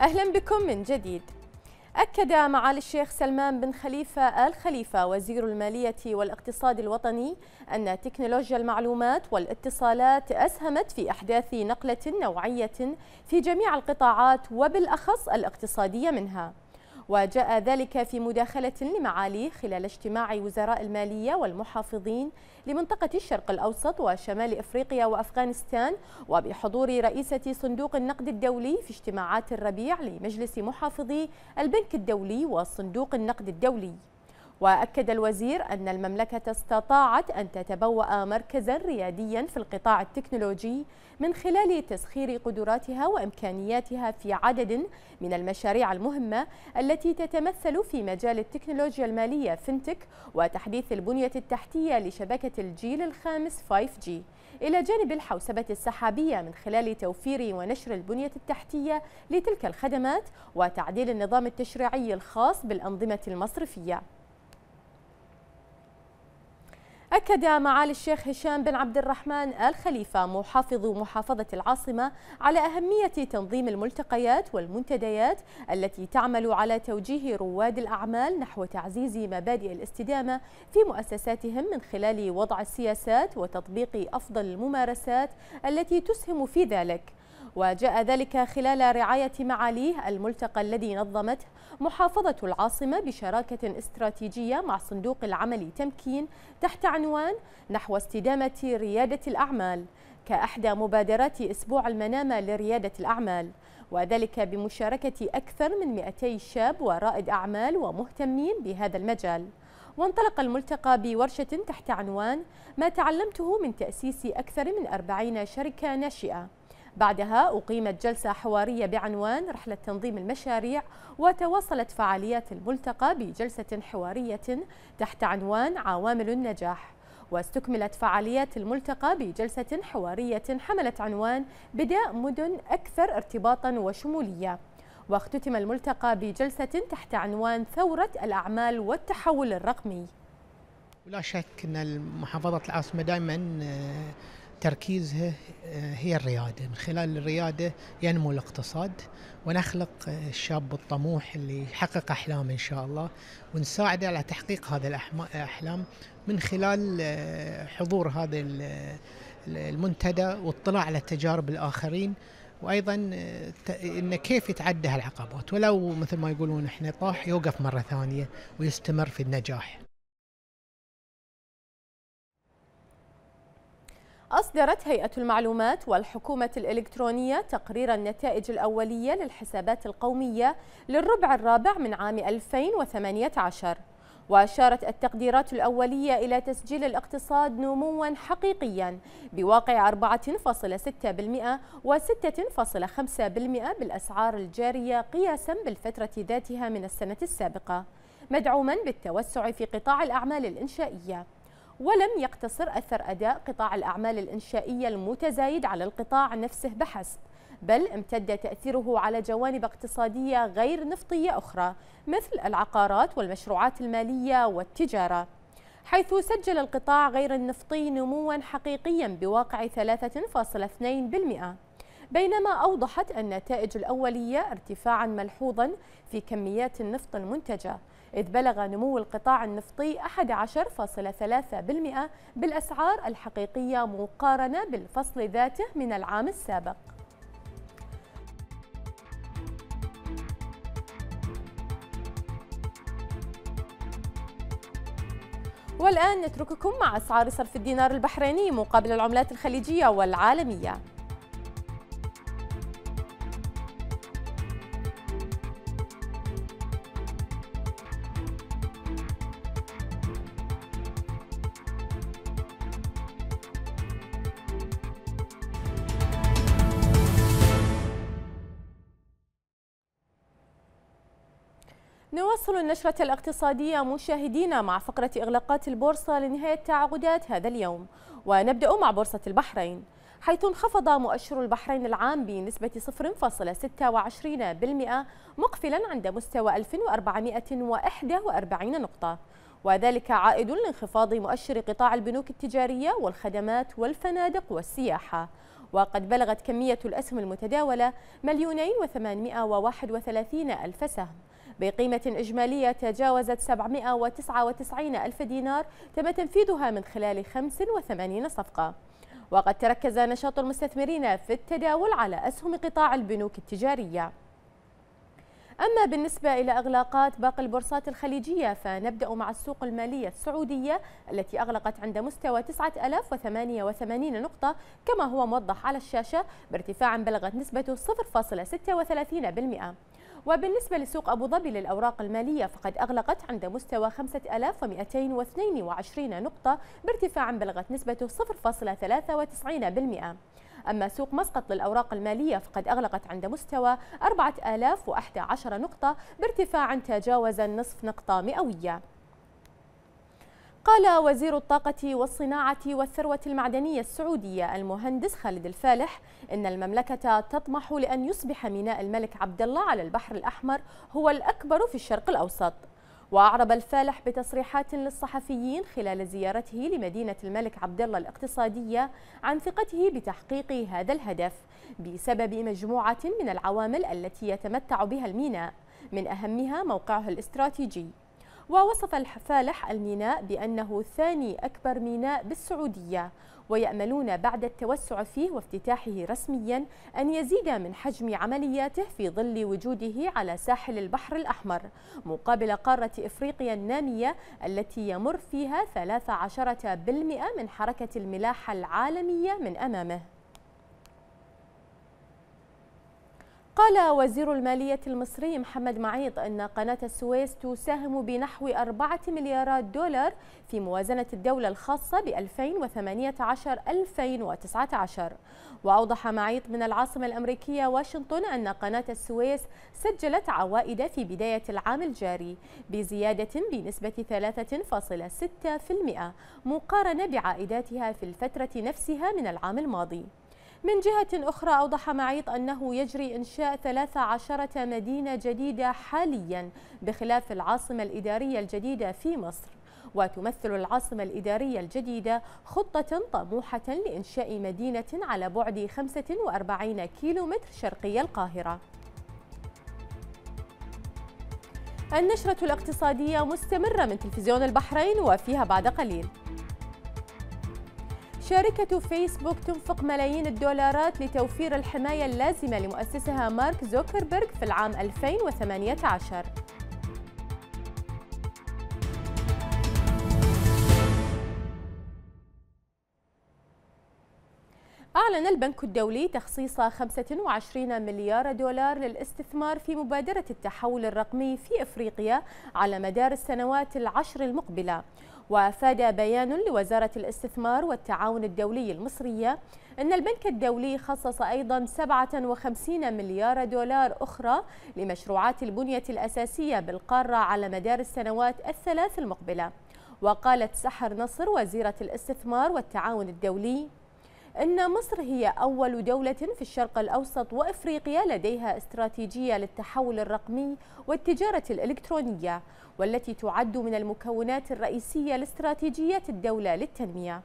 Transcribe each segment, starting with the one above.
أهلا بكم من جديد أكد معالي الشيخ سلمان بن خليفة آل خليفة وزير المالية والاقتصاد الوطني أن تكنولوجيا المعلومات والاتصالات أسهمت في إحداث نقلة نوعية في جميع القطاعات وبالأخص الاقتصادية منها وجاء ذلك في مداخلة لمعاليه خلال اجتماع وزراء المالية والمحافظين لمنطقة الشرق الأوسط وشمال إفريقيا وأفغانستان وبحضور رئيسة صندوق النقد الدولي في اجتماعات الربيع لمجلس محافظي البنك الدولي وصندوق النقد الدولي وأكد الوزير أن المملكة استطاعت أن تتبوأ مركزا رياديا في القطاع التكنولوجي من خلال تسخير قدراتها وإمكانياتها في عدد من المشاريع المهمة التي تتمثل في مجال التكنولوجيا المالية فينتك وتحديث البنية التحتية لشبكة الجيل الخامس 5G إلى جانب الحوسبة السحابية من خلال توفير ونشر البنية التحتية لتلك الخدمات وتعديل النظام التشريعي الخاص بالأنظمة المصرفية أكد معالي الشيخ هشام بن عبد الرحمن آل خليفة محافظ محافظة العاصمة على أهمية تنظيم الملتقيات والمنتديات التي تعمل على توجيه رواد الأعمال نحو تعزيز مبادئ الاستدامة في مؤسساتهم من خلال وضع السياسات وتطبيق أفضل الممارسات التي تسهم في ذلك وجاء ذلك خلال رعاية معاليه الملتقى الذي نظمته محافظة العاصمة بشراكة استراتيجية مع صندوق العمل تمكين تحت عنوان نحو استدامة ريادة الأعمال كأحدى مبادرات أسبوع المنامة لريادة الأعمال وذلك بمشاركة أكثر من 200 شاب ورائد أعمال ومهتمين بهذا المجال وانطلق الملتقى بورشة تحت عنوان ما تعلمته من تأسيس أكثر من 40 شركة ناشئة بعدها أقيمت جلسة حوارية بعنوان رحلة تنظيم المشاريع وتواصلت فعاليات الملتقى بجلسة حوارية تحت عنوان عوامل النجاح واستكملت فعاليات الملتقى بجلسة حوارية حملت عنوان بداء مدن أكثر ارتباطا وشمولية واختتم الملتقى بجلسة تحت عنوان ثورة الأعمال والتحول الرقمي لا شك أن محافظة العاصمة دائما آه، تركيزها آه، هي الريادة من خلال الريادة ينمو الاقتصاد ونخلق آه، الشاب الطموح اللي يحقق أحلام إن شاء الله ونساعده على تحقيق هذا الأحلام من خلال آه، حضور هذا المنتدى واطلاع على تجارب الآخرين وايضا انه كيف يتعدى هالعقبات ولو مثل ما يقولون احنا طاح يوقف مره ثانيه ويستمر في النجاح أصدرت هيئة المعلومات والحكومة الإلكترونية تقرير النتائج الأولية للحسابات القومية للربع الرابع من عام 2018 وأشارت التقديرات الأولية إلى تسجيل الاقتصاد نموا حقيقيا بواقع 4.6% و6.5% بالأسعار الجارية قياسا بالفترة ذاتها من السنة السابقة مدعوما بالتوسع في قطاع الأعمال الإنشائية ولم يقتصر أثر أداء قطاع الأعمال الإنشائية المتزايد على القطاع نفسه بحسب بل امتد تأثيره على جوانب اقتصادية غير نفطية أخرى مثل العقارات والمشروعات المالية والتجارة حيث سجل القطاع غير النفطي نموا حقيقيا بواقع 3.2% بينما أوضحت النتائج الأولية ارتفاعا ملحوظا في كميات النفط المنتجة إذ بلغ نمو القطاع النفطي 11.3% بالأسعار الحقيقية مقارنة بالفصل ذاته من العام السابق والآن نترككم مع أسعار صرف الدينار البحريني مقابل العملات الخليجية والعالمية نواصل النشرة الاقتصادية مشاهدينا مع فقرة إغلاقات البورصة لنهاية تعاقدات هذا اليوم ونبدأ مع بورصة البحرين حيث انخفض مؤشر البحرين العام بنسبة 0.26% مقفلا عند مستوى 1441 نقطة وذلك عائد لانخفاض مؤشر قطاع البنوك التجارية والخدمات والفنادق والسياحة وقد بلغت كمية الأسهم المتداولة مليونين وثمانمائة وواحد وثلاثين ألف سهم بقيمة إجمالية تجاوزت 799 ألف دينار تم تنفيذها من خلال 85 صفقة وقد تركز نشاط المستثمرين في التداول على أسهم قطاع البنوك التجارية أما بالنسبة إلى إغلاقات باقي البورصات الخليجية فنبدأ مع السوق المالية السعودية التي أغلقت عند مستوى 9088 نقطة كما هو موضح على الشاشة بارتفاع بلغت نسبته 0.36% وبالنسبة لسوق أبو ظبي للأوراق المالية فقد أغلقت عند مستوى 5222 نقطة بارتفاع بلغت نسبته 0.93% أما سوق مسقط للأوراق المالية فقد أغلقت عند مستوى 4011 نقطة بارتفاع تجاوز النصف نقطة مئوية قال وزير الطاقة والصناعة والثروة المعدنية السعودية المهندس خالد الفالح إن المملكة تطمح لأن يصبح ميناء الملك عبد الله على البحر الأحمر هو الأكبر في الشرق الأوسط وأعرب الفالح بتصريحات للصحفيين خلال زيارته لمدينة الملك عبد الله الاقتصادية عن ثقته بتحقيق هذا الهدف بسبب مجموعة من العوامل التي يتمتع بها الميناء من أهمها موقعه الاستراتيجي ووصف الحفالح الميناء بأنه ثاني أكبر ميناء بالسعودية ويأملون بعد التوسع فيه وافتتاحه رسميا أن يزيد من حجم عملياته في ظل وجوده على ساحل البحر الأحمر مقابل قارة إفريقيا النامية التي يمر فيها 13% من حركة الملاحة العالمية من أمامه قال وزير المالية المصري محمد معيط أن قناة السويس تساهم بنحو أربعة مليارات دولار في موازنة الدولة الخاصة ب 2018-2019 وأوضح معيط من العاصمة الأمريكية واشنطن أن قناة السويس سجلت عوائد في بداية العام الجاري بزيادة بنسبة 3.6% مقارنة بعائداتها في الفترة نفسها من العام الماضي من جهة أخرى أوضح معيط أنه يجري إنشاء 13 مدينة جديدة حاليا بخلاف العاصمة الإدارية الجديدة في مصر وتمثل العاصمة الإدارية الجديدة خطة طموحة لإنشاء مدينة على بعد 45 كيلومتر شرقي القاهرة النشرة الاقتصادية مستمرة من تلفزيون البحرين وفيها بعد قليل شركة فيسبوك تنفق ملايين الدولارات لتوفير الحماية اللازمة لمؤسسها مارك زوكربيرغ في العام 2018 أعلن البنك الدولي تخصيص 25 مليار دولار للاستثمار في مبادرة التحول الرقمي في إفريقيا على مدار السنوات العشر المقبلة وأفاد بيان لوزارة الاستثمار والتعاون الدولي المصرية أن البنك الدولي خصص أيضا 57 مليار دولار أخرى لمشروعات البنية الأساسية بالقارة على مدار السنوات الثلاث المقبلة وقالت سحر نصر وزيرة الاستثمار والتعاون الدولي أن مصر هي أول دولة في الشرق الأوسط وإفريقيا لديها استراتيجية للتحول الرقمي والتجارة الإلكترونية والتي تعد من المكونات الرئيسية لاستراتيجية الدولة للتنمية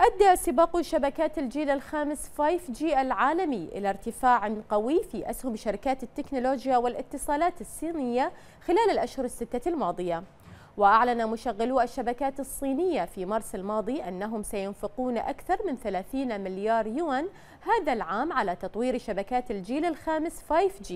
أدى سباق شبكات الجيل الخامس 5G العالمي إلى ارتفاع قوي في أسهم شركات التكنولوجيا والاتصالات الصينية خلال الأشهر الستة الماضية وأعلن مشغلو الشبكات الصينية في مارس الماضي أنهم سينفقون أكثر من 30 مليار يوان هذا العام على تطوير شبكات الجيل الخامس 5G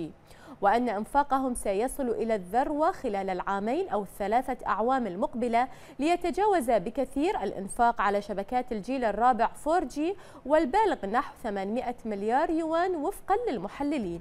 وأن إنفاقهم سيصل إلى الذروة خلال العامين أو الثلاثة أعوام المقبلة ليتجاوز بكثير الإنفاق على شبكات الجيل الرابع 4G والبالغ نحو 800 مليار يوان وفقا للمحللين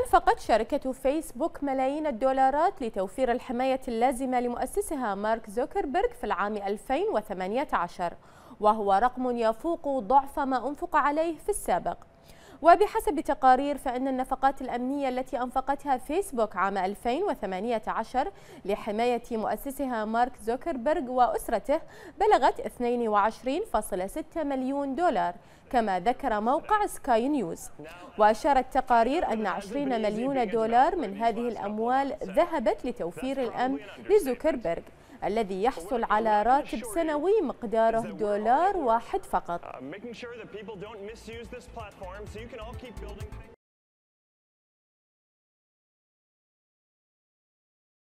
أنفقت شركة فيسبوك ملايين الدولارات لتوفير الحماية اللازمة لمؤسسها مارك زوكربيرغ في العام 2018 وهو رقم يفوق ضعف ما أنفق عليه في السابق وبحسب تقارير فإن النفقات الأمنية التي أنفقتها فيسبوك عام 2018 لحماية مؤسسها مارك زوكربيرغ وأسرته بلغت 22.6 مليون دولار كما ذكر موقع سكاي نيوز وأشارت تقارير أن 20 مليون دولار من هذه الأموال ذهبت لتوفير الأمن لزوكربيرغ الذي يحصل على راتب سنوي مقداره دولار واحد فقط uh,